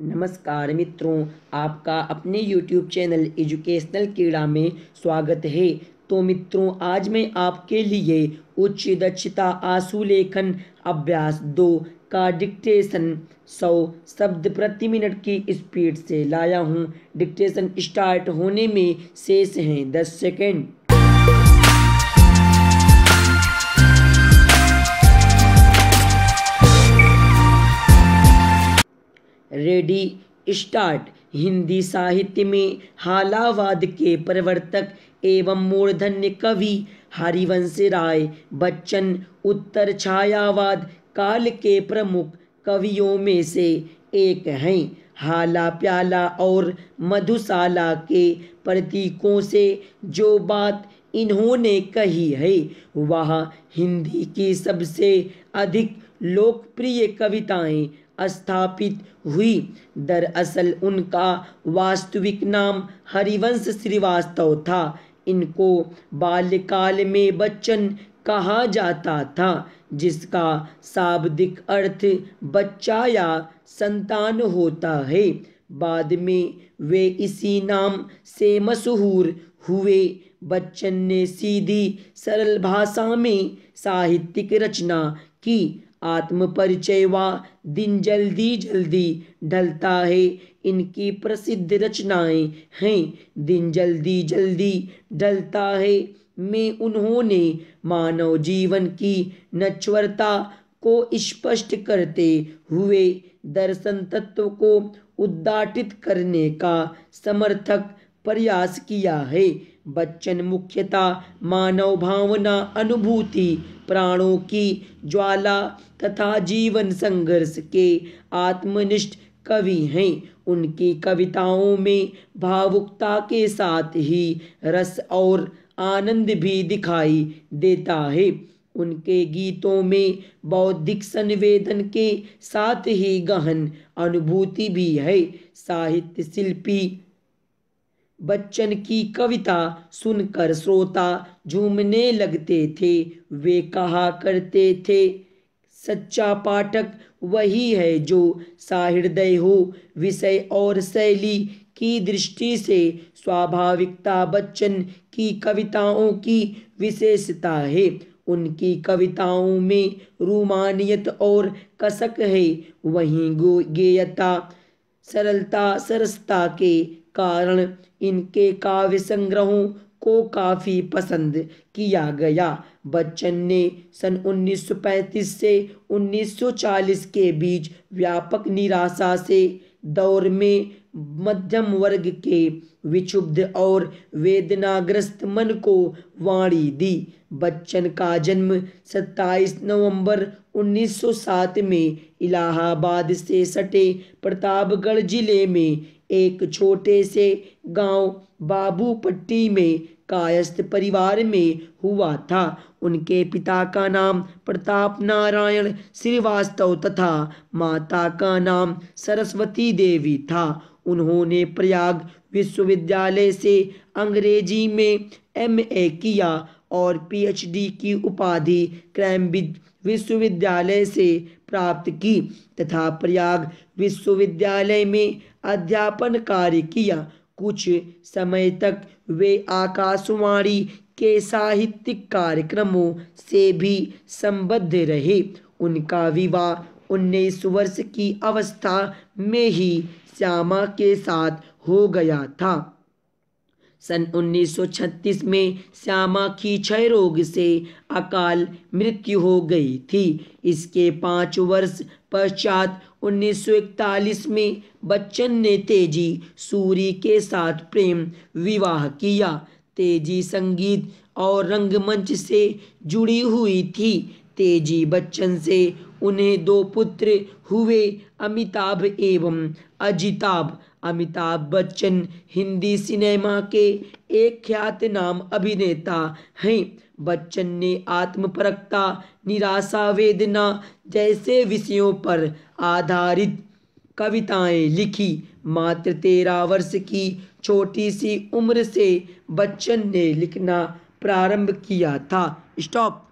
नमस्कार मित्रों आपका अपने YouTube चैनल एजुकेशनल क्रीड़ा में स्वागत है तो मित्रों आज मैं आपके लिए उच्च दक्षता आंसू लेखन अभ्यास दो का डिक्टेशन सौ शब्द प्रति मिनट की स्पीड से लाया हूँ डिक्टेशन स्टार्ट होने में शेष हैं दस सेकेंड रेडी स्टार्ट हिंदी साहित्य में हालावाद के प्रवर्तक एवं मूर्धन्य कवि हरिवंश राय बच्चन उत्तर छायावाद काल के प्रमुख कवियों में से एक हैं हाला प्याला और मधुशाला के प्रतीकों से जो बात इन्होंने कही है वह हिंदी की सबसे अधिक लोकप्रिय कविताएं स्थापित हुई दरअसल उनका वास्तविक नाम हरिवंश श्रीवास्तव था इनको बाल्यकाल में बच्चन कहा जाता था जिसका शाब्दिक अर्थ बच्चा या संतान होता है बाद में वे इसी नाम से मशहूर हुए बच्चन ने सीधी सरल भाषा में साहित्यिक रचना की परिचय व दिन जल्दी जल्दी ढलता है इनकी प्रसिद्ध रचनाएं हैं दिन जल्दी जल्दी ढलता है में उन्होंने मानव जीवन की नच्वरता को स्पष्ट करते हुए दर्शन तत्व को उद्घाटित करने का समर्थक प्रयास किया है बच्चन मुख्यता मानव भावना अनुभूति प्राणों की ज्वाला तथा जीवन संघर्ष के आत्मनिष्ठ कवि हैं उनकी कविताओं में भावुकता के साथ ही रस और आनंद भी दिखाई देता है उनके गीतों में बौद्धिक संवेदन के साथ ही गहन अनुभूति भी है साहित्य शिल्पी बच्चन की कविता सुनकर श्रोता झूमने लगते थे वे कहा करते थे सच्चा पाठक वही है जो साहृदय हो विषय और शैली की दृष्टि से स्वाभाविकता बच्चन की कविताओं की विशेषता है उनकी कविताओं में रूमानियत और कसक है वहीं गो गेयता सरलता सरसता के कारण इनके काव्य संग्रहों को काफ़ी पसंद किया गया बच्चन ने सन 1935 से 1940 के बीच व्यापक निराशा से दौर में मध्यम वर्ग के विक्षुब्ध और वेदनाग्रस्त मन को वाणी दी बच्चन का जन्म 27 नवंबर 1907 में इलाहाबाद से सटे प्रतापगढ़ जिले में एक छोटे से गांव बाबूपट्टी में कायस्थ परिवार में हुआ था उनके पिता का नाम प्रताप नारायण श्रीवास्तव तथा माता का नाम सरस्वती देवी था उन्होंने प्रयाग विश्वविद्यालय से अंग्रेजी में एमए किया और पीएचडी की उपाधि क्रैमब्रिज विश्वविद्यालय से प्राप्त की तथा प्रयाग विश्वविद्यालय में अध्यापन कार्य किया कुछ समय तक वे आकाशवाणी के साहित्यिक कार्यक्रमों से भी संबद्ध रहे उनका विवाह उन्नीस वर्ष की अवस्था में ही श्यामा के साथ हो गया था सन 1936 में श्यामा की क्षय रोग से अकाल मृत्यु हो गई थी इसके पाँच वर्ष पश्चात 1941 में बच्चन ने तेजी सूरी के साथ प्रेम विवाह किया तेजी संगीत और रंगमंच से जुड़ी हुई थी तेजी बच्चन से उन्हें दो पुत्र हुए अमिताभ एवं अजिताभ अमिताभ बच्चन हिंदी सिनेमा के एक ख्यात नाम अभिनेता हैं बच्चन ने आत्मपरकता निराशा वेदना जैसे विषयों पर आधारित कविताएं लिखी मात्र तेरह वर्ष की छोटी सी उम्र से बच्चन ने लिखना प्रारंभ किया था स्टॉप